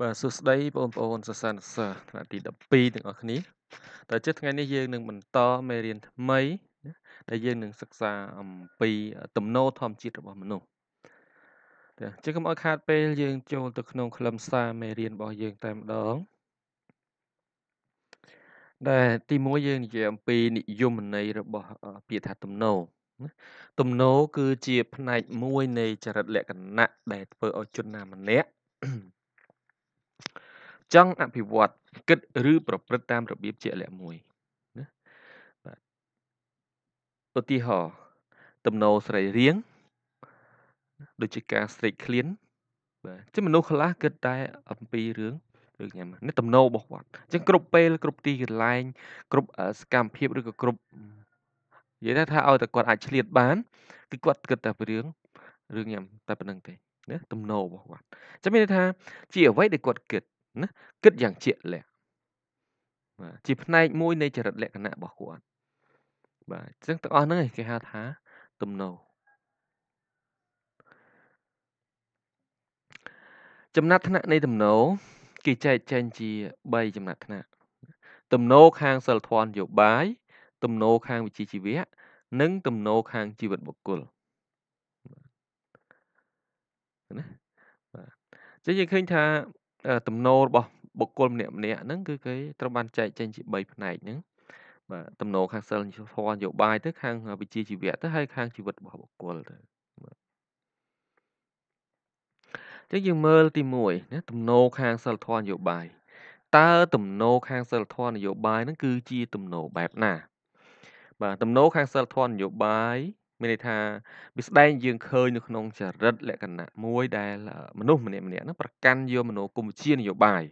បាទសួស្តីបងប្អូនសិស្សានុសិស្សថ្នាក់ទី12ទាំងអស់គ្នាតើជិះថ្ងៃនេះយើងនឹងបន្តមេរៀនថ្មីដែលយើងនឹងសិក្សាអំពីទំនោរធម្មជាតិរបស់មនុស្សតែជិះកុំឲ្យខាត ពេលយើងចូលទៅក្នុងខ្លឹមសារមេរៀនរបស់យើងតែម្ដងដែលទី1យើងនិយាយអំពីនិយមន័យរបស់ ពាក្យថាទំនោរទំនោរគឺជាផ្នែកមួយ នៃចរិតលក្ខណៈដែលធ្វើឲ្យជនណាម្នាក់ចង់អភិវឌ្ឍគិតឬប្រព្រឹត្តតាមរបៀបជាក់លាក់មួយណាបាទឧទាហរណ៍ទំនោរស្រីរៀងដូចជាការស្រេកឃ្លានបាទជាមនុស្សខ្លះគិតតែ អំពីរឿងរឿងញ៉ាំនេះទំនោររបស់គាត់អញ្ចឹងគ្រប់ពេលគ្រប់ទីកន្លែងគ្រប់សកម្មភាពឬក៏គ្រប់និយាយថាឲ្យតែគាត់ អាចឆ្លៀតបានគឺគាត់គិតតែពីរឿងរឿងញ៉ាំតែប៉ុណ្្នឹងទេណាទំនោររបស់គាត់អញ្ចឹងមានន័យថាជាអ្វីដែលគាត់គិតណាគិតយ៉ាងជាក់លាក់បាទជាផ្នែកមួយនៃចរិតលក្ខណៈរបស់គាត់បាទអញ្ចឹងទាំងអស់ហ្នឹងគេហៅថា ទំនោរចំណាត់ថ្នាក់នៃទំនោរគេចែកចែងជា3ចំណាត់ថ្នាក់ទំនោរខាងសិលធម៌នយោបាយទំនោរខាងវិជ្ជាជីវៈនិង ទំនោរខាងជីវិតបុគ្គលណាបាទចឹងយើងឃើញថាអឺទំនោររបស់បុគ្គលម្នាក់ៗហ្នឹងគឺគេត្រូវបានចែកចេញជា3ផ្នែកហ្នឹងបាទទំនោរខាងសិលធម៌នយោបាយទៅខាងវិជ្ជាជីវៈទៅហើយខាងជីវិតរបស់បុគ្គលទៅចឹងយើងមើលទី1ណាទំនោរខាងសិលធម៌នយោបាយតើទំនោរខាងសិលធម៌នយោបាយហ្នឹងគឺជាទំនោរបែបណា បាទទំនោរខាងសិលធម៌នយោបាយមានន័យថាវាស្ដែងយើងឃើញនៅក្នុងចរិតលក្ខណៈមួយដែលមនុស្សម្នាក់ម្នាក់ហ្នឹងប្រកាន់យកមនោគមវិជ្ជានយោបាយ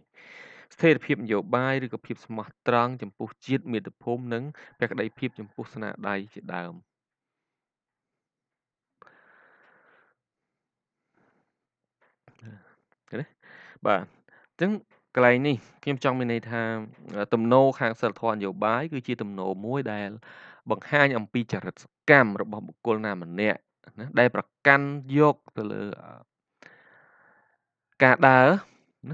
ស្ថិរភាព នយោបាយឬក៏ភាពស្មោះត្រង់ចំពោះជាតិមាតុភូមិនិងប្រក្តីភាពចំពោះស្នាដៃជាដើមណាបាទអញ្ចឹងកន្លែងនេះខ្ញុំចង់មានន័យថា ទំនោរខាងសិលធម៌នយោបាយគឺជាទំនោរមួយដែលបង្ហាញអំពីចរិតសកម្មរបស់បុគ្គលណាម្នាក់ណាដែលប្រកាន់យកទៅលើការដើ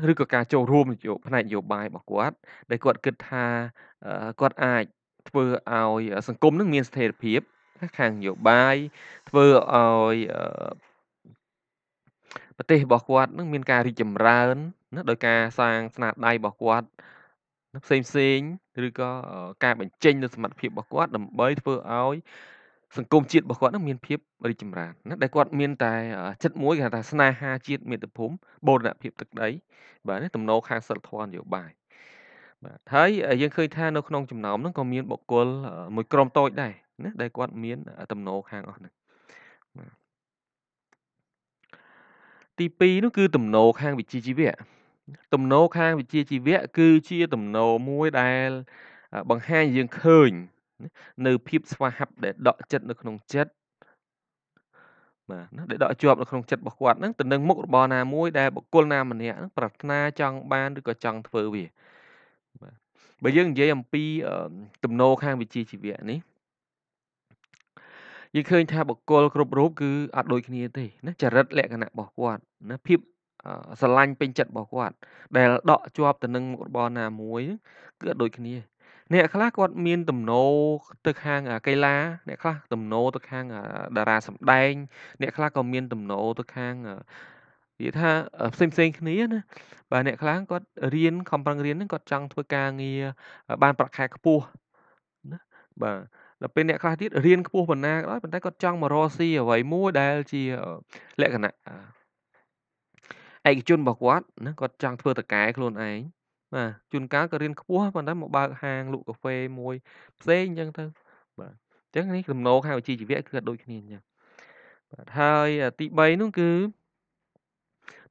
រឬក៏ការចូលរួមនយោបាយផ្នែកនយោបាយរបស់គាត់ដែលគាត់គិតថាគាត់អាច ធ្វើឲ្យ សង្គមនឹងមានស្ថិរភាពខាងនយោបាយធ្វើឲ្យប្រទេសរបស់គាត់នឹងមានការរីកចម្រើនណាដោយការសាងស្នាដៃរបស់គាត់ផ្សេងផ្សេងឬក៏ការបញ្ចេញនូវសមត្ថភាពរបស់គាត់ដើម្បីធ្វើឲ្យសង្គមជាតិរបស់គាត់នឹងមានភាពរីកចម្រើនណាដែលគាត់មានតែចិត្តមួយគេថាស្នេហាជាតិមាតុភូមិបូរណភាពទឹកដីបាទនេះទំនោរខាងសិលធម៌នយោបាយបាទហើយយើងឃើញថានៅក្នុងចំណោមហ្នឹងក៏មានបុគ្គលមួយក្រុមតូចដែរណាដែលគាត់មាន ទំនោរខាងអស់ហ្នឹងទី2នោះគឺ ទំនោរខាងវិជ្ជាជីវៈទំនោរខាងវិជ្ជាជីវៈគឺជាទំនោរមួយដែលបង្ហាញយើងឃើញនៅភាពស្វាហាប់ដែលដក់ចិត្តនៅក្នុងចិត្តបាទណាដែលដកជាប់នៅក្នុងចិត្តរបស់គាត់ហ្នឹងទៅនឹងមុខរបរណាមួយដែលបុគ្គលណាម្នាក់ប្រាថ្នាចង់បានឬក៏ចង់ធ្វើវាបាទបើយើងនិយាយអំពីទំនោរខាងវិជ្ជាជីវៈនេះយើងឃើញថាបុគ្គលគ្រប់រូបគឺអត់ដូចគ្នាទេណាចរិតលក្ខណៈរបស់គាត់ណាភាពស្រឡាញ់ពេញចិត្តរបស់គាត់ ដែលដកជាប់ទៅនឹងមុខរបរណាមួយគឺដូចគ្នា អ្នកខ្លះគាត់មានទំនោរទៅខាងកីឡាអ្នកខ្លះទំនោរទៅខាងតារាសម្ដែងអ្នកខ្លះក៏មានទំនោរទៅខាងនិយាយថាផ្សេងផ្សេងគ្នាណាបាទអ្នកខ្លះគាត់រៀនខំប្រឹងរៀនហ្នឹងគាត់ចង់ធ្វើការងារបានប្រាក់ខែខ្ពស់ណាបាទដល់ពេលអ្នកខ្លះទៀតរៀនខ្ពស់ប៉ុណ្ណាក៏ដោយប៉ុន្តែគាត់ចង់មករកស៊ីអ្វីមួយដែល ជាលក្ខណៈឯកជនរបស់គាត់ណាគាត់ចង់ធ្វើតកែខ្លួនឯងបាទជួនកាលក៏រៀនខ្ពស់ប៉ុន្តែមកបើកហាង លក់កាហ្វេមួយផ្សេងអញ្ចឹងទៅបាទអញ្ចឹងនេះដំណោខាងវិជ្ជាជីវៈគឺអត់ដូចគ្នាអញ្ចឹងបាទហើយទី3នោះគឺ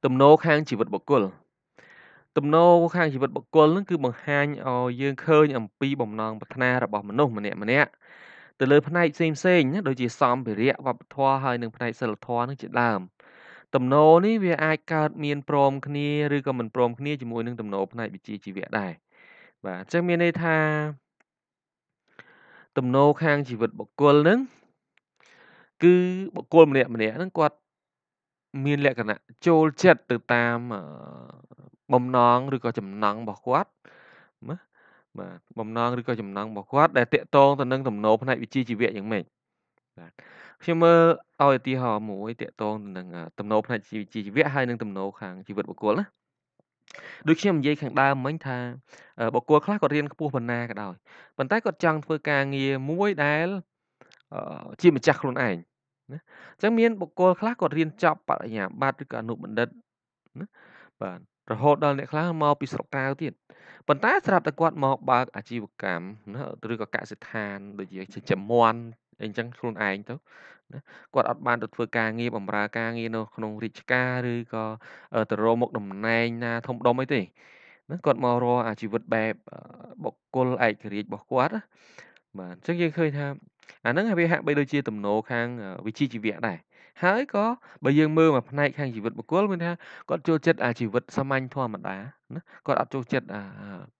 ដំណោខាងជីវិតបុគ្គល ទំនោរខាងជីវិតបុគ្គលនឹងគឺបង្ហាញឲ្យយើងឃើញអំពីបំណងប្រាថ្នារបស់មនុស្សម្នាក់ម្នាក់ទៅលើផ្នែកផ្សេងផ្សេងណាដូចជាសម្ភារៈវប្បធម៌ហើយនិងផ្នែកសិលធម៌នឹងជាដើមទំនោរនេះវាអាចកើតមានព្រមគ្នាឬក៏មិនព្រមគ្នាជាមួយនឹងទំនោរផ្នែកវិជ្ជាជីវៈដែរបាទអញ្ចឹងមានន័យថាទំនោរខាងជីវិតបុគ្គលនឹងគឺបុគ្គលម្នាក់ម្នាក់នឹងគាត់មានលក្ខណៈចូលចិត្តទៅតាមបំណងឬក៏ចំណង់របស់គាត់ណាបាទបំណងឬក៏ចំណង់របស់គាត់ដែលតកតងទៅនឹងទំនោរផ្នែកវិជ្ជាជីវៈយ៉ាងម៉េចបាទខ្ញុំមើលឲ្យឧទាហរណ៍មួយតាក់ទងទៅនឹងទំនោរផ្នែកជីវជីវៈហើយនិងទំនោរខាងជីវិតបុគ្គលណាដូចខ្ញុំនិយាយខាងដើមមិញថាបុគ្គលខ្លះគាត់រៀនខ្ពស់ប៉ុណ្ណាក៏ដោយប៉ុន្តែគាត់ចង់ធ្វើការងារមួយដែលជាម្ចាស់ខ្លួនឯងណាអញ្ចឹងមានបុគ្គលខ្លះគាត់រៀនចប់បរិញ្ញាបត្រឬក៏អនុបណ្ឌិតណាបាទរហូតដល់អ្នកខ្លះមកពីស្រុកក្រៅទៀតប៉ុន្តែ ស្រាប់តែគាត់មកបើកអាជីវកម្មណាឬក៏កសិដ្ឋានដូចជាចិញ្ចឹមមាន់អញ្ចឹងខ្លួនឯងទៅណាគាត់អត់បានទៅធ្វើការងារបម្រើការងារនៅក្នុងរាជការឬក៏ទៅរកមុខតំណែងណាធំដុំអីទេណាគាត់មករកអាជីវិតបែបបុគ្គលឯករាជ្យរបស់គាត់ណាបាទអញ្ចឹងយើងឃើញថាអាហ្នឹងវាហាក់បីដូចជាទំនោរខាងវិជ្ជាជីវៈដែរហើយក៏បើយើងមើលមកផ្នែកខាងជីវិតបុគ្គលមានថាគាត់ចូលចិត្តអាជីវិតសាមញ្ញធម្មតាណាគាត់អត់ចូលចិត្តអា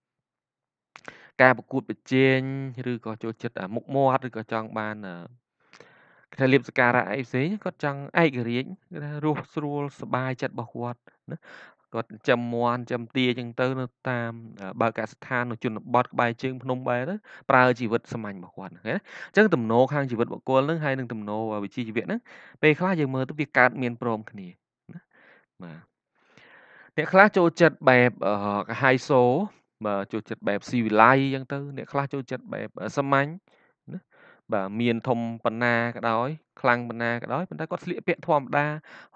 ការប្រកួតប្រជែងឬក៏ចូលចិត្តអាមុខមាត់ឬក៏ចង់បានអឺគេថាលាភសក្ការៈអីផ្សេងគាត់ចង់ឯករាជ្យគេថារស់ស្រួលសប្បាយចិត្តរបស់គាត់ណាគាត់ចិញ្ចឹមមាន់ចិញ្ចឹមទាចឹងទៅនៅតាមអឺបើកសិដ្ឋាននៅជនបទក្បែរជើងភ្នំបែរទៅប្រើជីវិតសាមញ្ញរបស់គាត់ឃើញទេអញ្ចឹងទំនោរខាងជីវិតបុគ្គលហ្នឹងហើយនឹងទំនោរវិជ្ជាជីវៈហ្នឹងពេលខ្លះយើងមើលទៅវាកើតមានព្រមគ្នាណាបាទអ្នកខ្លះចូលចិត្តបែបអឺកាហាយសូរបាទចូលចិត្តបែបស៊ីវិល័យអញ្ចឹងទៅអ្នកខ្លះចូលចិត្តបែបសាមញ្ញណាបាទមានធំបណ្ណាក៏ដោយខ្លាំងបណ្ណាក៏ដោយប៉ុន្តែគាត់ស្លៀកពាក់ធម្មតា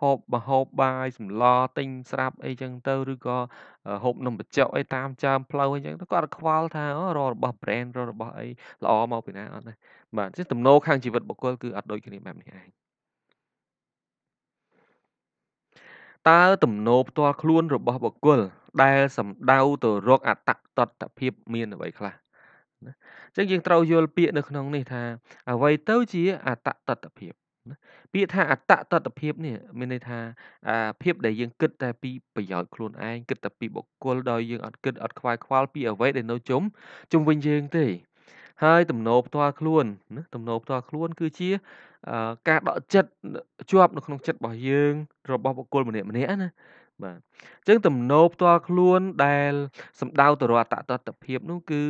ហូបមហូបបាយសម្លទិញស្រាប់អីចឹងទៅឬក៏ហូបនំបញ្ចុកអីតាមចាមផ្លូវអីចឹងទៅគាត់ខ្វល់ថាអូរាល់របស់ brand រាល់របស់អីល្អមកពីណាអត់ណាបាទជាទំនោរខាងជីវិតបុគ្គលគឺអត់ដូចគ្នាបែបនេះឯងតើទំនោរផ្ទាល់ខ្លួនរបស់បុគ្គលដែលសំដៅទៅរកអតតតភាពមានអ្វីខ្លះណាអញ្ចឹងយើងត្រូវយល់ពាក្យនៅក្នុងនេះថាអ្វីទៅជាអតតតភាពពាក្យថាអតតតភាពនេះមានន័យថាភាពដែលយើងគិតតែពីប្រយោជន៍ខ្លួនឯងគិតតែពីបុគ្គលដោយយើងអត់គិតអត់ខ្វាយខ្វល់ពីអ្វីដែលនៅជុំជុំវិញយើងទេ ហើយទំនោរផ្ទាល់ខ្លួនណាទំនោរផ្ទាល់ខ្លួន គឺជាការដកចិត្តជាប់នៅក្នុងចិត្តរបស់យើង របស់បុគ្គលម្នាក់ម្នាក់ណាបាទអញ្ចឹងទំនោរផ្ទាល់ខ្លួន ដែលសំដៅទៅរកអតតតភាពនោះគឺ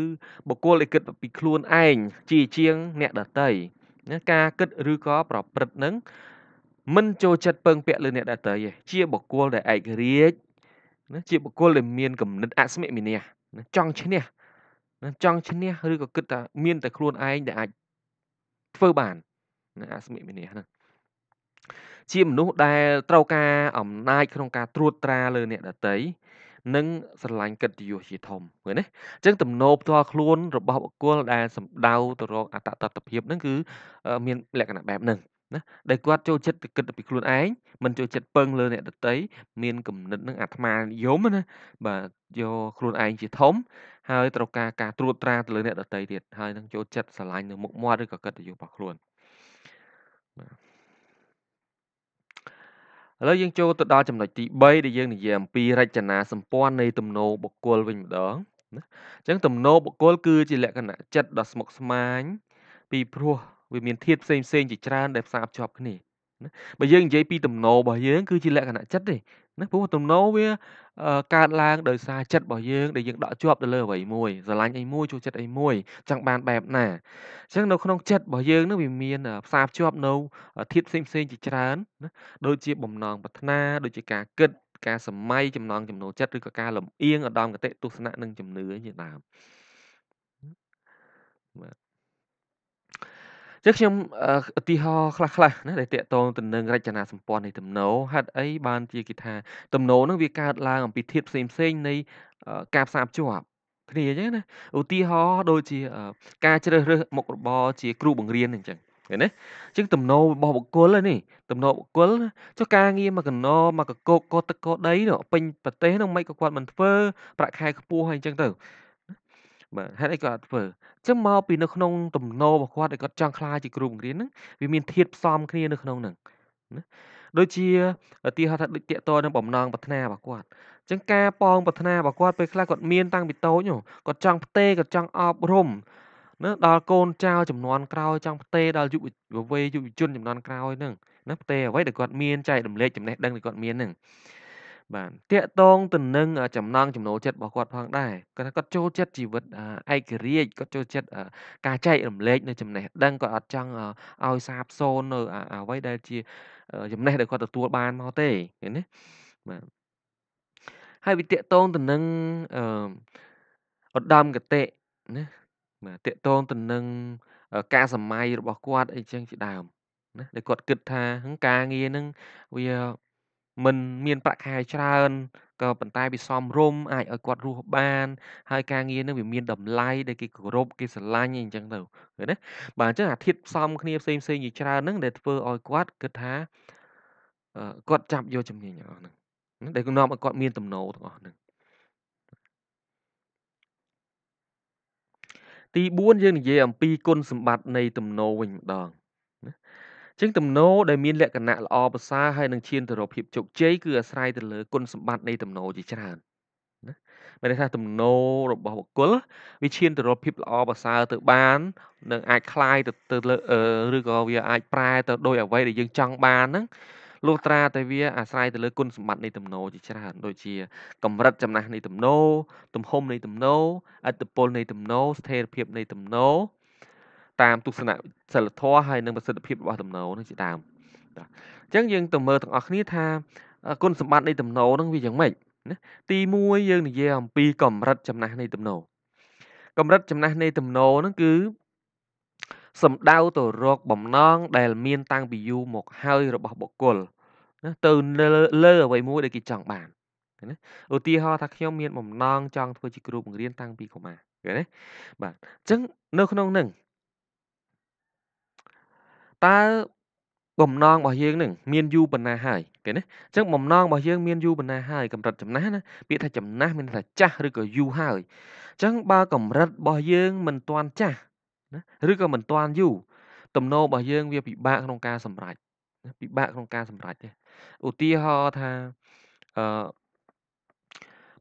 បុគ្គលឯគិតពីខ្លួនឯងជាជាងអ្នកដតីណាការគិតឬក៏ប្រព្រឹត្តនឹងមិនចូលចិត្តពឹងពាក់លើអ្នកដតីទេជាបុគ្គលដែលឯករាជ្យណាជាបុគ្គលដែលមានគំនិតអស្មិមានះចង់ឈ្នះណាចង់ឈ្នះឬក៏គិតថាមានតែខ្លួនឯងដែលអាចធ្វើបានណាអស្មិមានះហ្នឹងជាមនុស្សដែលត្រូវការអំណាចក្នុងការត្រួតត្រាលើអ្នកដទៃនិងស្រឡាញ់កិត្តិយសជាធំឃើញទេអញ្ចឹងទំនោរផ្ទាល់ខ្លួនរបស់បុគ្គលដែលសម្ដៅទៅរកអត្តតតភាពហ្នឹងគឺមានលក្ខណៈបែបហ្នឹងណាដែលគាត់ចូលចិត្តគិតពីខ្លួនឯងមិនចូលចិត្តពឹងលើអ្នកដទៃមានគំនិតនឹងអាត្មានិយមណាបាទយកខ្លួនឯងជាធំហើយត្រូវការការត្រួតត្រាទៅលើអ្នកដទៃទៀតហើយនឹងចូលចិត្តស្រឡាញ់នៅមុខមាត់ឬក៏កិត្តិយសរបស់ខ្លួនបាទឥឡូវយើងចូលទៅដល់ចំណុចទី3ដែលយើងនិយាយអំពីរចនាសម្ព័ន្ធនៃទំនោរបុគ្គលវិញម្ដងណាអញ្ចឹងទំនោរបុគ្គលគឺជាលក្ខណៈចិត្តដ៏ស្មុគស្មាញពីព្រោះវាមានធាតុផ្សេងៗជាច្រើនដែលផ្សារភ្ជាប់គ្នាណាបើយើងនិយាយពីទំនោររបស់យើងគឺជាលក្ខណៈចិត្តទេណាព្រោះទំនោរវាកើតឡើងដោយសារចិត្តរបស់យើងដែលយើងដកជាប់ទៅលើអ្វីមួយស្រឡាញ់អីមួយចូលចិត្តអីមួយចង់បានបែបណាអញ្ចឹងនៅក្នុងចិត្តរបស់យើងនឹងវាមានផ្សារភ្ជាប់នៅធាតុផ្សេងផ្សេងជាច្រើនណាដូចជាបំណងប្រាថ្នាដូចជាការគិត ការសម័យចំណងចំណូលចិត្តឬក៏ការលំអៀងឧត្តមគតិទស្សនៈនិងជំនឿជាដើមបាទចឹងខ្ញុំអឺឧទាហរណ៍ខ្លះៗណាដែលតាក់ទងទៅនឹងរចនាសម្ព័ន្ធនៃទំនោរហេតុអីបាន ជាគេថាទំនោរហ្នឹងវាកើតឡើងអំពីធាតុផ្សេងៗនៃអឺការផ្សារភ្ជាប់គ្នាអញ្ចឹងណាឧទាហរណ៍ដូចជាការជ្រើសរើសមុខរបរជា គ្រូបង្រៀនអញ្ចឹងឃើញទេអញ្ចឹងទំនោររបស់បុគ្គលនេះទំនោរបុគ្គលចុះការងារមកកណោមកកកកទឹកកដីពេញប្រទេសនោះមិនក៏គាត់មិនធ្វើប្រាក់ខែខ្ពស់ហើយអញ្ចឹងទៅបាទហេតុអីគាត់អត់ធ្វើអញ្ចឹងមកពីនៅក្នុងទំនោររបស់គាត់ដែលគាត់ចង់ខ្លាចជាគ្រូបង្រៀនហ្នឹងវាមានធាតផ្សំគ្នានៅក្នុងហ្នឹងណាដូចជាឧទាហរណ៍ថាដូចតកតនឹងបំណងប្រាថ្នារបស់គាត់អញ្ចឹងការប៉ងប្រាថ្នារបស់គាត់ពេលខ្លះគាត់មានតាំងពីតូចគាត់ចង់ផ្ទេគាត់ចង់អប់រំណាដល់កូនចៅចំនួនក្រោយចង់ផ្ទេដល់យុវវ័យយុវជនចំនួនក្រោយហ្នឹងណាផ្ទេអ្វីដែលគាត់មានចែករំលែកចំណេះដឹងដែលគាត់មានហ្នឹងបាទតាកតងទៅនឹងចំណង់ចំណូលចិត្តរបស់គាត់ផងដែរគាត់ថាគាត់ចូលចិត្តជីវិតឯករាជ្យគាត់ចូលចិត្តការចែករំលែកនៅចំណេះដឹងគាត់អត់ចង់ឲ្យសាបសូន្យនៅអ្វីដែលជាចំណេះដែលគាត់ទទួលបានមកទេឃើញទេបាទហើយវាតាកតងទៅនឹងអឺឧត្តមកតិណាបាទតាកតងទៅនឹងការសម័យរបស់គាត់អីចឹងជាដើមណាដែលគាត់គិតថាការងារហ្នឹងវាមិនមានប្រាក់ខែច្រើនក៏ប៉ុន្តែវាសមរម្យអាចឲ្យគាត់រស់បានហើយការងារហ្នឹងវាមានតម្លៃដែលគេគោរពគេស្រឡាញ់អីចឹងទៅឃើញទេបាទអញ្ចឹងអាធាតុផ្សំគ្នាផ្សេងៗជាច្រើនហ្នឹងដែលធ្វើឲ្យគាត់គិតថាអឺគាត់ចាប់យកជំនាញទាំងអស់ហ្នឹងដែលនាំឲ្យគាត់ មានចំណូលទាំងអស់ហ្នឹងទី4យើងនិយាយ អំពីគុណសម្បត្តិនៃទំនោរវិញម្ដងណាចឹងទំនោរដែលមានលក្ខណៈល្អប្រសើរហើយនឹងឈានទៅរកភាពជោគជ័យគឺអាស្រ័យទៅលើគុណសម្បត្តិនៃទំនោរជាច្រើនណាមានន័យថាទំនោររបស់បុគ្គលវាឈានទៅរកភាពល្អប្រសើរទៅបាននឹងអាចคลายទៅទៅលើឬក៏វាអាចប្រែទៅដោយអ្វីដែលយើងចង់បានហ្នឹងលុះត្រាតែវាអាស្រ័យទៅលើគុណសម្បត្តិនៃទំនោរជាច្រើនដូចជា កម្រិតចំណាស់នៃទំនោរទំហំនៃទំនោរអត្តពលនៃទំនោរស្ថិរភាពនៃទំនោរតាមទស្សនៈសិលធម៌ហើយនិងប្រសិទ្ធភាពរបស់ដំណោនឹងជាដើមអញ្ចឹងយើងទៅមើលទាំងអស់គ្នាថាគុណសម្បត្តិនៃដំណោនឹងវាយ៉ាងម៉េចណាទី1យើងនិយាយអំពីកម្រិតចំណាស់នៃដំណោកម្រិតចំណាស់នៃដំណោនឹងគឺសំដៅទៅរកបំណងដែល មានតាំងពីយូរមកហើយរបស់បុគ្គលណាទៅលើអ្វីមួយដែលគេចង់បានណាឧទាហរណ៍ថាខ្ញុំមានបំណងចង់ធ្វើជាគ្រូបង្រៀនតាំងពីកុមារឃើញទេបាទអញ្ចឹងនៅក្នុងនឹងតើបំណងរបស់យើងនឹងមានយូរប៉ុណ្ណាហើយគេណាអញ្ចឹងបំណងរបស់យើងមានយូរប៉ុណ្ណាហើយកម្រិតចំណាស់ណាពាក្យថាចំណាស់មានថាចាស់ឬក៏យូរហើយអញ្ចឹងបើកម្រិតរបស់យើងមិនទាន់ចាស់ណាឬក៏មិនទាន់យូរទំនោររបស់យើងវាពិបាកក្នុងការសម្រេចពិបាកក្នុងការសម្រេចទេឧទាហរណ៍ថាអឺ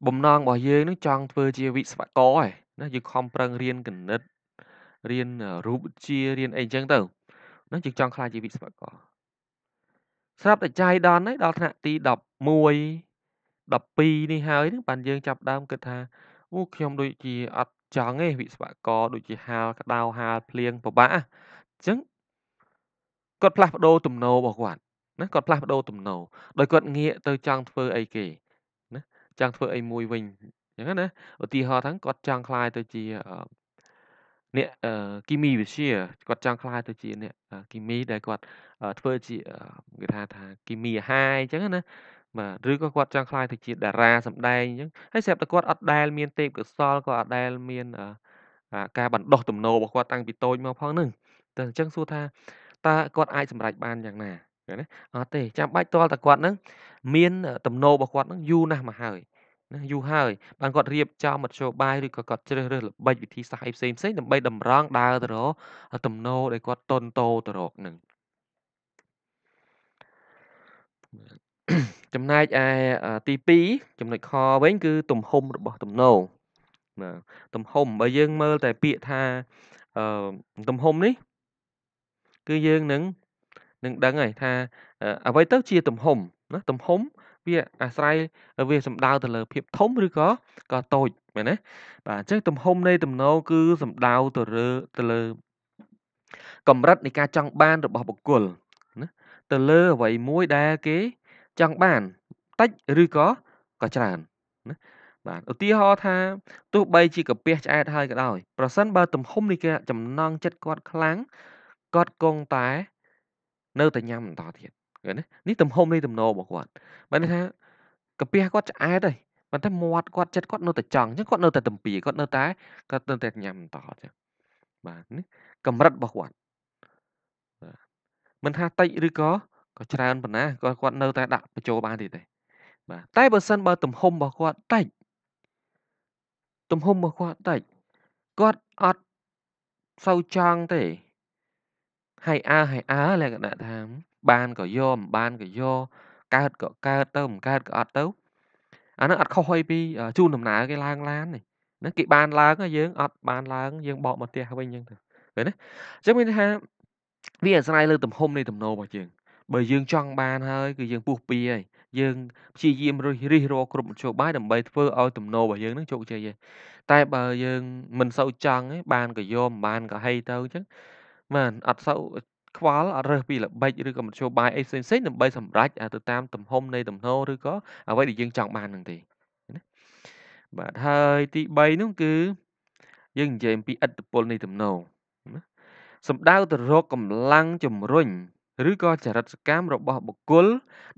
បំណងរបស់យើងនឹងចង់ធ្វើជាវិស្វករឯណាយើងខំប្រឹងរៀនគណិតរៀនរូបវិទ្យារៀនអីចឹងទៅនឹងជាចង់ខ្លាចជាវិស្វករស្រាប់តែចាយដនហើយដល់ថ្នាក់ទី11 12នេះហើយហ្នឹងបានយើងចាប់ដើមគិតថាអូខ្ញុំដូចជាអត់ចង់ទេវិស្វករដូចជាហាលក្តៅហាលភ្លៀងពិបាកអញ្ចឹងគាត់ផ្លាស់ប្ដូរទំនោររបស់គាត់ណាគាត់ផ្លាស់ប្ដូរទំនោរដោយគាត់ងាកទៅចង់ធ្វើអីគេណាចង់ធ្វើអីមួយវិញអញ្ចឹងណាឧទាហរណ៍ថាគាត់ចង់ខ្លាយទៅជាអ្នកអឺគីមីវិទ្យាគាត់ចង់ក្លាយទៅជាអ្នកគីមីដែលគាត់ធ្វើជាគេថាថាគីមីអាហារអញ្ចឹងណាបាទឬក៏គាត់ចង់ក្លាយទៅជាតារាសម្ដែងអញ្ចឹងហើយស្រាប់តែគាត់អត់ដែលមានទេពកោសលក៏អត់ដែល មាន ការបណ្ដោះទំនោររបស់គាត់តាំងពីតូចមកផងហ្នឹងតែអញ្ចឹងសួរថាតើគាត់អាចសម្រេចបានយ៉ាងណាណាអត់ទេចាំបាច់តលតែគាត់ហ្នឹងមាន ទំនោររបស់គាត់ហ្នឹងយូរណាស់មកហើយណាយូរហើយបានគាត់រៀបចំមធ្យោបាយឬក៏គាត់ជ្រើសរើសល្បិចវិធីសាស្ត្រអីផ្សេងផ្សេងដើម្បីតម្រង់ដើរទៅរកទំនោរដែលគាត់តន់តោទៅរកនឹងចំណែកឯទី2ចំណុចខវិញគឺ ទំហំរបស់ទំនោរណាទំហំបើយើងមើលតែពាក្យថាអឺទំហំនេះ គឺយើងនឹងនឹងដឹងហើយថា អ្វីទៅជាទំហំណាទំហំវាអាស្រ័យវាសំដៅទៅលើភាពធំឬក៏ក៏តូចមែនទេបាទអញ្ចឹងទំហំនៃទំនោរគឺសំដៅទៅលើទៅលើកម្រិតនៃការចង់បានរបស់បុគ្គលណាទៅលើអ្វីមួយដែលគេចង់បានតិចឬក៏ក៏ច្រើនណាបាទឧទាហរណ៍ថាទោះបីជាកាពះឆ្អែតហើយក៏ដោយ ប្រសិនបើទំហំនៃការចំណងចិត្តគាត់ខ្លាំងគាត់គង់តែ នៅតែញ៉ាំបន្តទៀតឃើញទេនេះទំហំនៃទំនោររបស់គាត់បានន័យថាកាពះគាត់ឆ្អែតហើយប៉ុន្តែមាត់គាត់ចិត្តគាត់នៅតែចង់អញ្ចឹងគាត់នៅតែទំពាគាត់នៅតែគាត់នៅតែញ៉ាំបន្តអញ្ចឹងបាទនេះកម្រិតរបស់គាត់បាទមិនថាតិចឬក៏ក៏ច្រើនប៉ុណ្ណាគាត់គាត់នៅតែដាក់បញ្ចូលបានទៀតទេបាទតែបើសិនបើទំហំរបស់គាត់តិចទំហំរបស់គាត់តិចគាត់អត់សូវចង់ទេហើយអើហើយអើលក្ខណៈថាបានក៏យកមិនបានក៏យកកើតក៏កើតទៅមិនកើតក៏អត់ទៅអាហ្នឹងអត់ខុសអីពីជូនដំណើរគេឡើងឡាននេះហ្នឹងគេបានឡើងយើងអត់បានឡើងយើងបកមកផ្ទះវិញអញ្ចឹងទៅឃើញទេអញ្ចឹងមានថាវាអាស្រ័យលើទំហំនៃទំនោររបស់យើងបើយើងចង់បានហើយគឺយើងពុះពីហើយយើងព្យាយាមរិះរិះរកគ្រប់មធ្យោបាយដើម្បីធ្វើឲ្យទំនោររបស់យើងនឹងជោគជ័យតែបើយើងមិនសូវចង់បានក៏យកមិនបានក៏ហីទៅអញ្ចឹងបានអត់សូវខ្វល់អត់រើសពីល្បិចឬក៏មធ្យោបាយអីផ្សេងៗដើម្បីសម្រេចទៅតាមទំហំនៃទំនោរឬក៏អ្វីដែលយើងចង់បាននឹងទេណាបាទហើយទី3នោះគឺយើងនិយាយអំពីឥទ្ធិពលនៃទំនោរណាសំដៅទៅរកកម្លាំងជំរុញឬក៏ចរិតសកម្មរបស់បុគ្គល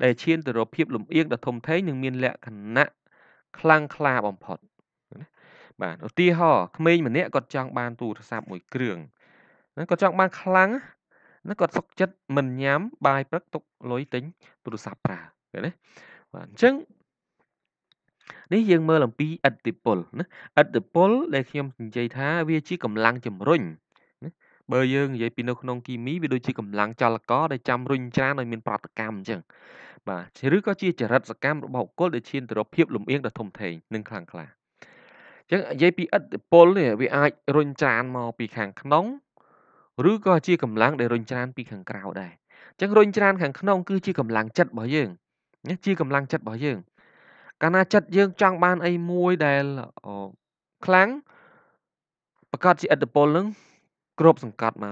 ដែលឈានទៅរកភាព លំអៀងដ៏ធំធេងនិងមានលក្ខណៈខ្លាំងក្លាបំផុតបាទឧទាហរណ៍ក្មេងម្នាក់គាត់ចង់បានទូរស័ព្ទមួយគ្រឿងគាត់ចង់បានខ្លាំងហ្នឹងគាត់សុខចិត្តមិនញ៉ាំបាយព្រឹកទុកលុយទិញទូរស័ព្ទប្រើឃើញទេបាទអញ្ចឹងនេះយើងមើលអំពីអត្តពលណាអត្តពលដែលខ្ញុំនិយាយថាវាជាកម្លាំងជំរុញណាបើយើងនិយាយពីនៅក្នុងគីមីវាដូចជាកម្លាំងចលករដែលចាំរុញច្រានឲ្យមានប្រតិកម្មអញ្ចឹងបាទឬក៏ជាចរិតសកម្មរបស់បុគ្គលដែលឈានទៅរកភាពលំអៀងដ៏ធំធេងនិងខ្លាំងក្លាអញ្ចឹងនិយាយពីអត្តពលនេះវាអាចរុញច្រានមកពីខាងក្នុងឬក៏ជាកម្លាំងដែលរុញច្រាន ពីខាងក្រៅដែរអញ្ចឹងរុញច្រានខាងក្នុងគឺជាកម្លាំងចិត្តរបស់យើងណាជាកម្លាំងចិត្តរបស់យើងកាលណាចិត្តយើងចង់បានអីមួយដែលខ្លាំងប្រកាសជាឥទ្ធិពលនឹងគ្រប់សង្កត់មកណា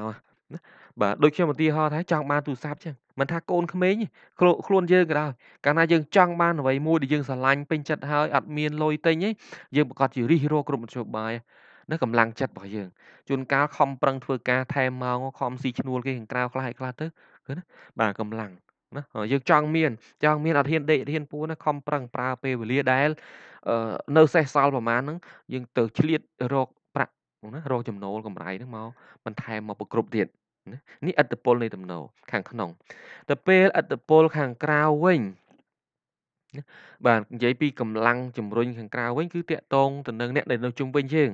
បាទដូចខ្ញុំឧទាហរណ៍ថាចង់បានទូរស័ព្ទចឹងមិនថាកូនក្មេងខ្លួនយើងក៏ដោយកាលណាយើងចង់បានអ្វីមួយដែលយើង ស្រឡាញ់ពេញចិត្តហើយអត់មានលុយទិញទេយើងប្រកាសជារិះរោគ្រប់មធ្យោបាយនៅកម្លាំងចិត្តរបស់យើងជួនកាលខំប្រឹងធ្វើការថែមម៉ោងខំស៊ីឈ្នួលគេខាងក្រៅខ្លះឯខ្លះទៅគឺណាបាទកម្លាំងណាយើងចង់មាន ចង់មានអធិនដេកអធិនពូណាខំប្រឹងប្រើពេលវេលាដែល នៅសេសសល់ប្រហែលហ្នឹងយើងទៅឆ្លៀតរកប្រាក់ណារកចំណូលកម្រៃហ្នឹងមកបន្ថែមមកប្រគ្រប់ទៀតណានេះឥទ្ធិពលនៃទំនោរខាងក្នុង ទៅពេលឥទ្ធិពលខាងក្រៅវិញបាទនិយាយពីកម្លាំងជំរុញខាងក្រៅវិញគឺតកតងទៅនឹងអ្នកដែលនៅជុំវិញយើង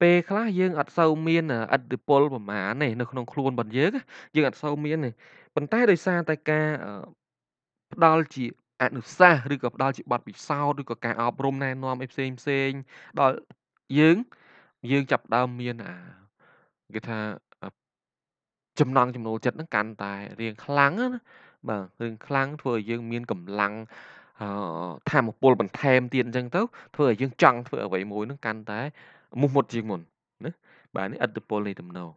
ពេលខ្លះយើងអត់សូវមានឥទ្ធិពលប្រមាណទេនៅក្នុងខ្លួនរបស់យើងយើងអត់សូវមានទេប៉ុន្តែដោយសារតែការផ្ដាល់ជាអនុសាសន៍ឬក៏ផ្ដាល់ជាបទពិសោធន៍ឬក៏ការអប់រំណែនាំអីផ្សេងផ្សេងដល់យើងយើងចាប់ដើមមានអាគេថាចំណង់ចំណូលចិត្តហ្នឹងកាន់តែរៀងខ្លាំងណាបាទរឿងខ្លាំងធ្វើឲ្យយើង មានកម្លាំងអឺធម្មពលបន្ថែមទៀតអញ្ចឹងទៅ ធ្វើឲ្យយើងចង់ធ្វើអ្វីមួយហ្នឹងកាន់តែមុះមុតជាងមុនណាបាទនេះឥទ្ធិពលនៃទំនោរ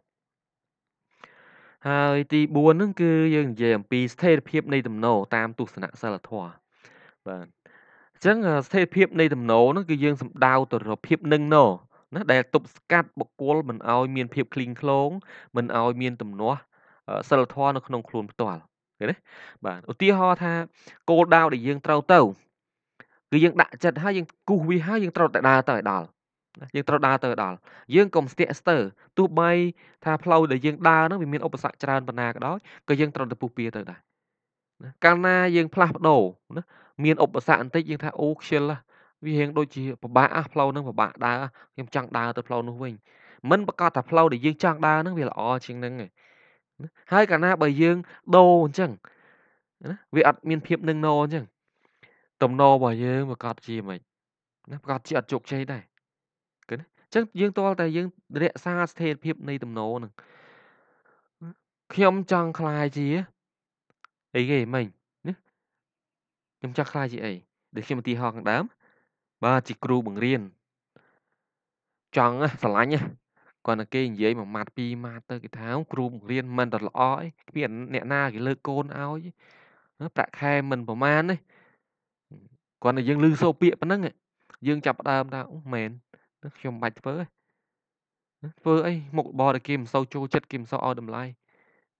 ហើយទី4ហ្នឹង គឺយើងនិយាយអំពីស្ថិរភាព នៃទំនោរតាមទស្សនៈសិលធម៌បាទអញ្ចឹងស្ថិរភាពនៃទំនោរហ្នឹងគឺយើងសំដៅទៅរកភាពនឹងណោណាដែលទប់ស្កាត់បុគ្គលមិនឲ្យមានភាពឃ្លីងឃ្លោងមិនឲ្យមានទំនាស់សិលធម៌នៅក្នុងខ្លួនផ្ទាល់ឃើញទេបាទឧទាហរណ៍ថាគោលដៅដែលយើងត្រូវទៅគឺយើងដាក់ចិត្តហើយយើងគូសវាហើយយើងត្រូវតែដើរទៅឲ្យដល់យើងត្រូវដើរទៅដល់យើងកុំស្ទាក់ស្ទើរទោះបីថាផ្លូវដែលយើងដើរហ្នឹងវាមានឧបសគ្គច្រើនប៉ុណ្ណាក៏ដោយក៏យើងត្រូវទៅពុះពៀទៅដែរណាកាលណាយើងផ្លាស់ប្ដូរណាមានឧបសគ្គបន្តិចយើង ថាអូខ្ជិលវារៀងដូចជាពិបាកអះផ្លូវហ្នឹងពិបាកដើរខ្ញុំចង់ដើរទៅផ្លូវនោះវិញមិនប្រកាសថាផ្លូវដែលយើងចង់ដើរហ្នឹងវាល្អជាងហ្នឹងឯងហើយកាលណាបើយើងដូរអញ្ចឹងណាវាអត់មានភាពនឹងណអញ្ចឹងតំណរបស់យើងប្រកាសជាមិនណាប្រកាសជាអត់ជោគជ័យដែរចឹងយើងទាល់តែយើងរក្សាស្ថិរភាព នៃទំនោរនឹងខ្ញុំចង់ខ្លាយជាអីគេមិញណាខ្ញុំចង់ខ្លាយជាអីដូចខ្ញុំឧទាហរណ៍ខាងដើមបាទជាគ្រូបង្រៀនចង់ស្រឡាញ់គាត់តែគេនិយាយមួយម៉ាត់ពីរម៉ាត់ទៅគេថាគ្រូបង្រៀនមិនតែល្អអីមានអ្នកណាគេលើកកូនឲ្យប្រាក់ខែមិនប្រមាណទេគាត់តែយើងឮសូរពាក្យប៉ុណ្ណឹងយើងចាប់ដើមថាអូមែនខ្ញុំមិនបាច់ធ្វើទេធ្វើអីមុខរបរដែលគេមិនសូវចូលចិត្តគេមិនសូវឲ្យតម្លៃ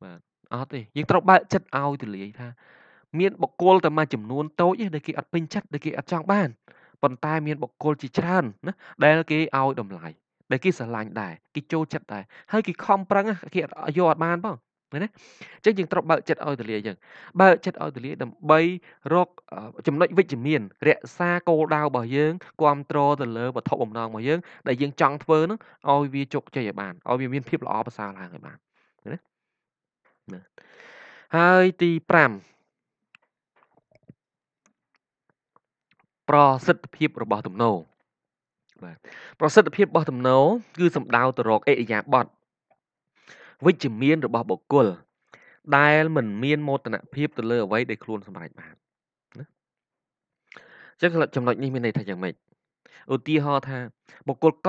បាទអត់ទេយើងត្រូវបើកចិត្តឲ្យទលាយថាមានបុគ្គលតែមួយចំនួនតូចដែលគេអត់ពេញចិត្តដែលគេអត់ចង់បានប៉ុន្តែមានបុគ្គលជាច្រើនណាដែលគេឲ្យតម្លៃដែលគេស្រឡាញ់ដែរគេចូលចិត្តដែរហើយគេខំប្រឹងគេយកអត់បានផងមែនទេអញ្ចឹងយើងត្រូវបើកចិត្តឲ្យទលាយើងបើកចិត្តឲ្យទលាដើម្បីរកចំណុចវិជ្ជមានរក្សាគោលដៅរបស់យើងគ្រប់គ្រងទៅលើវត្ថុបំណងរបស់យើងដែលយើងចង់ធ្វើហ្នឹងឲ្យវាជោគជ័យឲ្យបានឲ្យវាមានភាពល្អប្រសើរឡើងឲ្យបានណាហើយទី5ប្រសិទ្ធភាពរបស់ទំនោរបាទប្រសិទ្ធភាពរបស់ទំនោរគឺសំដៅទៅរកអេយ្យាប័ត្រវិជ្ជមានរបស់បុគ្គល ដែលមិនមានមោទនភាពទៅលើអ្វីដែលខ្លួនសម្រេចបានណាចឹងចំណុចនេះមានន័យថាយ៉ាងម៉េចឧទាហរណ៍ថាបុគ្គលក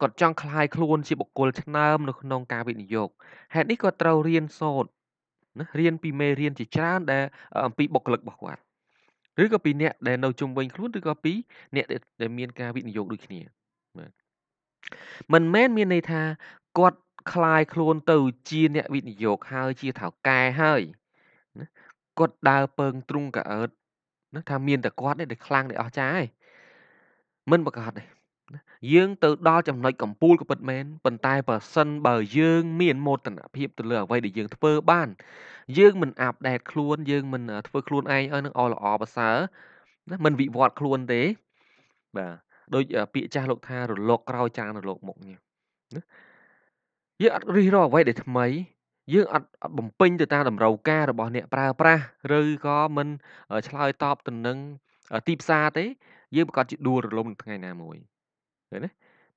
គាត់ចង់คลายខ្លួនជាបុគ្គលឆ្នើមនៅក្នុងការវិនិយោគហេតុនេះគាត់ត្រូវរៀនសូត្រណារៀនពីមេរៀនជាច្រើនដែលអំពីបុគ្គលិករបស់គាត់ឬក៏ពីអ្នកដែលនៅជុំវិញខ្លួនឬក៏ពី អ្នកដែលមានការវិនិយោគដូចគ្នាបាទមិនមែនមានន័យថាគាត់คลายខ្លួនទៅជាអ្នកវិនិយោគហើយជាថៅកែហើយណាគាត់ដើរពើងទ្រុងកអឺតណាថាមានតែគាត់ទេដែលខ្លាំងដែលអស្ចារ្យឯងមិនប្រកាសទេយើង ទៅដល់ចំណុចកំពូលក៏ពិតមែនប៉ុន្តែបើសិនបើ យើងមានមោទនភាពទៅលើអ្វីដែលយើង ធ្វើបានយើងមិនអាប់ដេតខ្លួនយើងមិនធ្វើខ្លួនឯងឲ្យនឹងអល្អប្រសើរណាមិនវិវត្តខ្លួនទេបាទដូចពាក្យចាស់លោកថារលកក្រោយចានរលកមុខនេះណាយើងអត់រិះរកអ្វីដែលថ្មី យើងអត់អត់បំពេញទៅតាមតម្រូវការរបស់អ្នកប្រើប្រាស់ឬក៏មិនឆ្លើយតបទៅនឹងទីផ្សារទេយើងប្រកាសជាដួលរលំថ្ងៃណាមួយឃើញទេ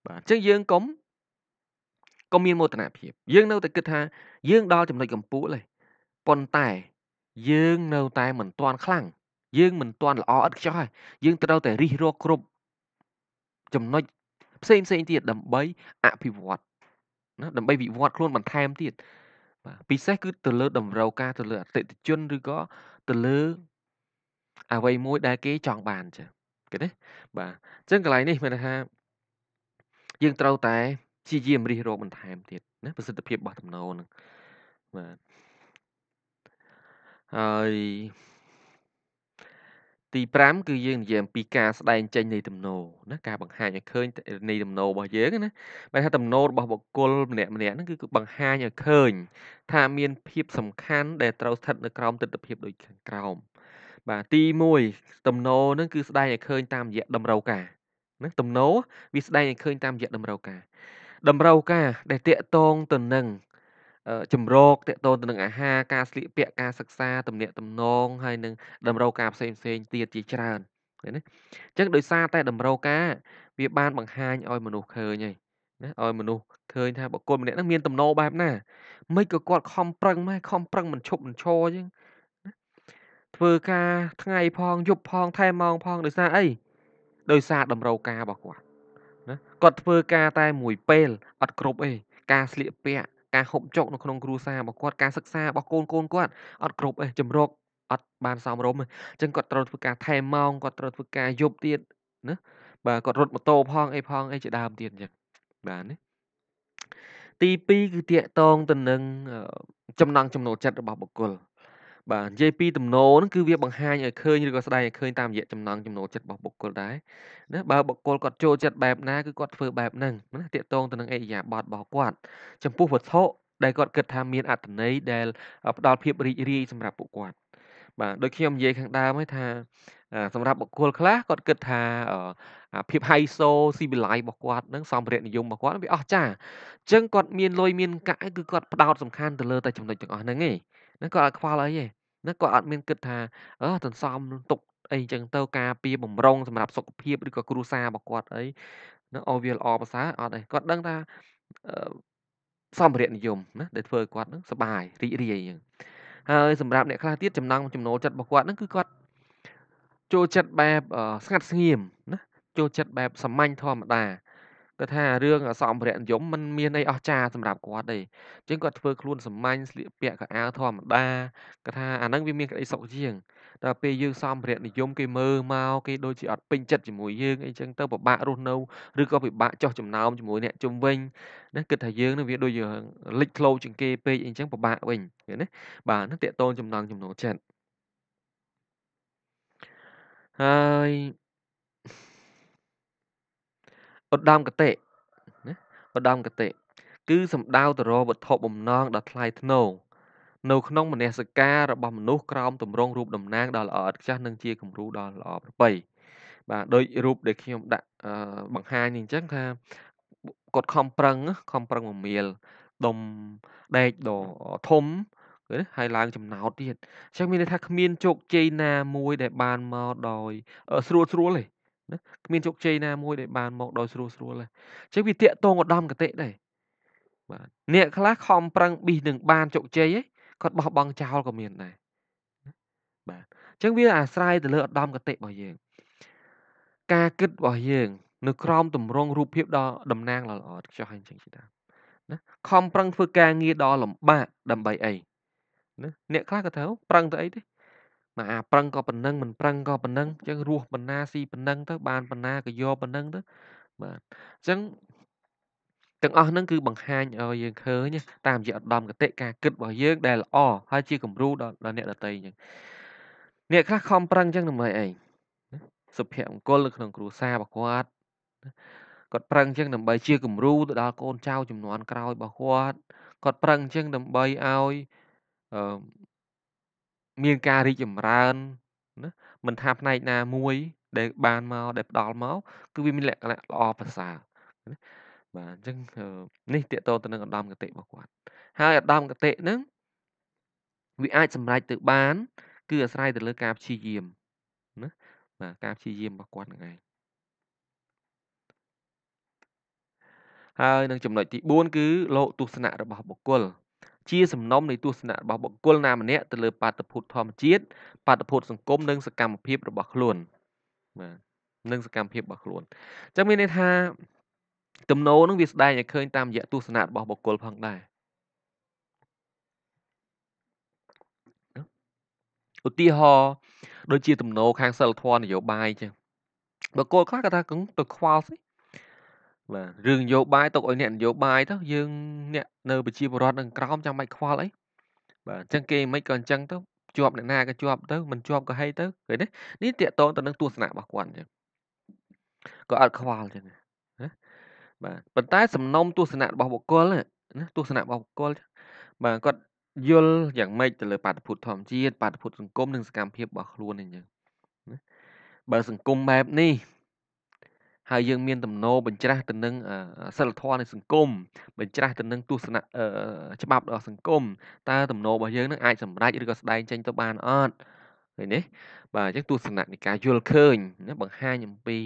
បាទអញ្ចឹងយើងកុំកុំមានមោទនភាព យើងនៅតែគិតថា យើងដល់ចំណុចកំពូលហើយប៉ុន្តែយើងនៅតែមិនទាន់ខ្លាំងយើងមិនទាន់ល្អឥតខ្ចោះហើយយើងត្រូវតែរិះរកគ្រប់ចំណុចផ្សេងផ្សេងទៀតដើម្បីអភិវឌ្ឍណាដើម្បីវិវត្តខ្លួនបន្ថែមទៀតបាទពិសេសគឺ ទៅលើតម្រូវការទៅលើអតិថិជនឬក៏ទៅលើអ្វីមួយ ដែលគេចង់បានចា៎គេណាបាទអញ្ចឹងកន្លែងនេះ មានថាយើងត្រូវតែជាយាមរិះរោបន្ថែមទៀតណាប្រសិទ្ធភាពរបស់តំណហ្នឹងបាទហើយទី5គឺយើងនិយាយអំពីការស្ដែងចេញនៃទំនោរណាការបង្ហាញឲ្យឃើញនៃទំនោររបស់យើងណាបើថាទំនោររបស់បុគ្គលម្នាក់ម្នាក់ហ្នឹងគឺបង្ហាញឲ្យឃើញ ថាមានភាពសំខាន់ដែលត្រូវស្ថិតនៅក្រោមទិដ្ឋភាពដូចខាងក្រោមបាទទី1ទំនោរហ្នឹងគឺស្ដែងឲ្យឃើញតាមរយៈតម្រូវការណាទំនោរវាស្ដែងឲ្យឃើញតាមរយៈតម្រូវការតម្រូវការ ដែលតកតងទៅនឹងអឺជម្រកទាក់ទងទៅនឹងអាហារការស្លៀកពាក់ការសិក្សាទំនាក់ទំនងហើយនឹងតម្រូវការផ្សេងៗទៀតជាច្រើនឃើញទេអញ្ចឹងដោយសារតែតម្រូវការវាបានបង្ហាញឲ្យមនុស្សឃើញហើយណាឲ្យមនុស្សឃើញថាបុគ្គលម្នាក់ហ្នឹងមានទំនោរបែបណាមិនក៏គាត់ខំប្រឹងម៉េះខំប្រឹងមិនឈប់មិនឈរអញ្ចឹងធ្វើការថ្ងៃផងយប់ផងថែមម៉ោងផងដោយសារអីដោយសារតម្រូវការរបស់គាត់ណាគាត់ធ្វើការតែមួយពេលអត់គ្រប់ទេការស្លៀកពាក់ការហូបចុកនៅក្នុងគ្រួសាររបស់គាត់ការសិក្សារបស់កូនកូនគាត់អត់គ្រប់ទេជំរកអត់បានសមរម្យអញ្ចឹងគាត់ត្រូវធ្វើការថែមម៉ោងគាត់ត្រូវធ្វើការយប់ទៀតណាបាទគាត់រត់ម៉ូតូផងអីផងអីជាដើមទៀតអញ្ចឹងបាទណាទី2គឺតាកតងទៅនឹងចំណង់ចំណូលចិត្តរបស់បុគ្គលបាទនិយាយពីទំនោរហ្នឹងគឺវាបង្ហាញឲ្យឃើញឬក៏ស្ដែងឲ្យឃើញតាមរយៈចំណង់ចំណូលចិត្តរបស់បុគ្គលដែរណាបើបុគ្គលគាត់ចូលចិត្តបែបណាគឺគាត់ធ្វើបែបហ្នឹងណាតាកតងទៅនឹងអេយាបតរបស់គាត់ចំពោះវត្ថុដែលគាត់គិតថាមានអត្ថន័យដែលផ្ដល់ភាពរីករាយសម្រាប់ពួកគាត់ បាទដូចខ្ញុំនិយាយខាងដើមហ្នឹងថា សម្រាប់បុគ្គលខ្លះគាត់គិតថាភាព high so civilized របស់គាត់នឹងសម្ភារៈនិយមរបស់គាត់វាអស្ចារ្យអញ្ចឹងគាត់មានលុយមានកាក់គឺគាត់ផ្ដោតសំខាន់ទៅលើតែចំណុចទាំងអស់ហ្នឹងឯងហ្នឹងក៏អត់ខ្វល់អីទេហ្នឹងក៏អត់មានគិតថាអឺសន្សំទុកអីចឹងទៅការពារបំរុងសម្រាប់សុខភាពឬក៏គ្រួសាររបស់គាត់អីហ្នឹងអស់វាល្អប្រសើរអត់ទេគាត់ដឹងថាសម្ភារៈនិយមណាដែលធ្វើឲ្យគាត់ហ្នឹងសុបាយរីករាយចឹងហើយសម្រាប់អ្នកខ្លះទៀតចំណង់ចំណូលចិត្តរបស់គាត់ហ្នឹងគឺគាត់ចូលចិត្តបែបស្ងាត់ស្ងៀមណាចូលចិត្តបែបសាមញ្ញធម្មតាគាត់ថារឿងអសអភារៈនិយមมันមានអីអស្ចារ្យសម្រាប់គាត់ទេអញ្ចឹងគាត់ធ្វើខ្លួនសម្មាញស្លៀកពាក់កៅអៅធម្មតាគាត់ថាអាហ្នឹងវាមានក្តីសុខជាងតែពេលយើងសំភារៈនិយមគេមើលមកគេដូចជាអត់ពេញចិត្តជាមួយយើងអីចឹងទៅពិបាករស់នៅឬក៏ពិបាកចោះចំណោមជាមួយអ្នកជុំវិញណាគិតថាយើងនឹងវាដូចយើងលិចធ្លោជាងគេពេកអីចឹងពិបាកវិញឃើញទេបាទហ្នឹងតេតតូនចំណងចំណូលចិត្តហើយឧត្តមកតិណាឧត្តមកតិគឺសំដៅទៅរកវត្ថុបំណងដ៏ថ្លៃថ្នូរនៅក្នុងមនសិការរបស់មនុស្សក្រោមទម្រង់រូបតំណាងដ៏ល្អឥតខ្ចោះនិងជាគំរូដ៏ល្អប្រពៃបាទដោយរូបដែលខ្ញុំដាក់បង្ហាញអញ្ចឹងថាគាត់ខំប្រឹងខំប្រឹងមមាលដុំដែកដ៏ធំគឺហើយឡើងចំណោតទៀតអញ្ចឹងមានន័យថាគ្មានជោគជ័យណាមួយដែលបានមកដោយស្រួលស្រួលទេណាគ្មានជោគជ័យណាមួយដែលបានមកដោយស្រួលស្រួលទេអញ្ចឹងវាតាក់ទងឧត្តមគតិដែរបាទអ្នក ខ្លះខំប្រឹងប៊ីសនឹងបានជោគជ័យឯងគាត់បោះបង់ចោលក៏មានដែរបាទអញ្ចឹងវាអាស្រ័យទៅលើឧត្តមគតិរបស់យើងការគិតរបស់យើងនៅក្រោមតម្រង់រូបភាពដ៏តំណាងល្អៗខ្ចោះអញ្ចឹងជាដើមណាខំប្រឹងធ្វើការងារដ៏លំបាកដើម្បីអីណាអ្នកខ្លះក៏ត្រូវប្រឹងទៅអីទេមកអាប្រឹងក៏ប៉ុណ្ណឹងមិនប្រឹងក៏ប៉ុណ្ណឹងអញ្ចឹងរសប៉ុណ្ណាស៊ីប៉ុណ្ណឹងទៅ បានប៉ុណ្ណាក៏យកប៉ុណ្ណឹងទៅបាទអញ្ចឹងទាំងអស់ហ្នឹងគឺ បង្ហាញឲ្យយើងឃើញតាមរយៈឧត្តមគតិការគិតរបស់យើងដែលល្អហើយជាគំរូដល់អ្នកដទៃអញ្ចឹងអ្នកខ្លះខំប្រឹងអញ្ចឹងដើម្បីអីសុភមង្គលនៅក្នុងគ្រួសាររបស់គាត់គាត់ប្រឹងអញ្ចឹងដើម្បីជាគំរូទៅដល់កូនចៅចំនួនក្រោយរបស់គាត់គាត់ប្រឹងអញ្ចឹងដើម្បីឲ្យអឺមានការរីកចម្រើនណាមិនថាផ្នែកណាមួយដែលបានមកដែលផ្ដល់មកគឺវាមានលក្ខណៈល្អប្រសើរបាទអញ្ចឹងនេះតកតទៅនឹងឧត្តមគតិរបស់គាត់ហើយឧត្តមគតិនឹងវាអាចសម្រេចទៅបាន គឺអាស្រ័យទៅលើការព្យាយាមណាបាទការព្យាយាមរបស់គាត់ហ្នឹងឯងហើយនឹងចំណុចទី4គឺលោកទស្សនៈរបស់បុគ្គលជាសំណុំនៃទស្សនៈរបស់បុគ្គលណាម្នាក់ទៅលើបាតុភូតធម្មជាតិបាតុភូតសង្គមនិងសកម្មភាពរបស់ខ្លួនបាទនិងសកម្មភាពរបស់ខ្លួនអញ្ចឹងមានន័យថាទំនោរនឹងវាស្ដែងឲ្យឃើញ តាមរយៈទស្សនៈរបស់បុគ្គលផងដែរឧទាហរណ៍ដូចជា ទំនោរខាងសិលធម៌នយោបាយចឹងបុគ្គលខ្លះគាត់ថាកឹងទៅខ្វល់ស្អីបាទរឿងនយោបាយទុកឲ្យអ្នកនយោបាយទៅយើងអ្នកនៅប្រជាពលរដ្ឋនឹងក្រោមចាំបាច់ខ្វល់អីបាទអញ្ចឹងគេមិនក៏អញ្ចឹងទៅជាប់អ្នកណាក៏ជាប់ទៅមិនជាប់ក៏ហីទៅឃើញទេនេះតកតងទៅនឹងទស្សនៈរបស់គាត់អញ្ចឹងក៏អត់ខ្វល់អញ្ចឹងណាបាទប៉ុន្តែ សំណុំទស្សនៈរបស់បុគ្គលណាទស្សនៈរបស់បុគ្គលបាទគាត់យល់យ៉ាងម៉េចទៅលើបាតុភូតធម្មជាតិបាតុភូតសង្គមនិងសកម្មភាពរបស់ខ្លួនអញ្ចឹងណាបើសង្គមបែបនេះហើយយើងមានទំនោរបញ្ច្រាស់ទៅនឹងសិលធម៌នៃសង្គមបញ្ច្រាស់ទៅនឹងទស្សនៈច្បាប់របស់សង្គមតើទំនោររបស់យើងនឹងអាចសម្រេចឬក៏ស្ដែងចេញទៅបានអត់ឃើញទេបាទអញ្ចឹងទស្សនៈនៃការយល់ឃើញណាបង្ហាញអំពី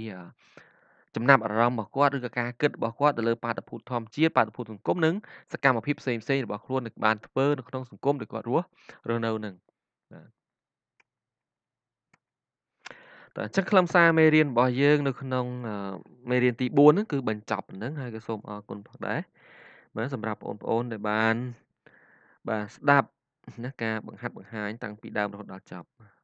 ចំណាប់អារម្មណ៍របស់គាត់ឬក៏ការគិតរបស់គាត់ទៅលើបាតុភូតធម្មជាតិបាតុភូតសង្គមនិងសកម្មភាពផ្សេងៗរបស់ខ្លួនដែលបានធ្វើនៅក្នុងសង្គមដែលគាត់រស់រស់នៅនឹងបាទបាទអញ្ចឹងខ្លឹមសារមេរៀនរបស់យើងនៅក្នុងមេរៀនទី4ហ្នឹងគឺបញ្ចប់ហ្នឹងហើយក៏សូមអរគុណផងដែរបាទសម្រាប់បងប្អូនដែលបានបាទស្ដាប់ណាការបង្ហាត់បង្ហាញតាំងពីដើមរហូតដល់ចប់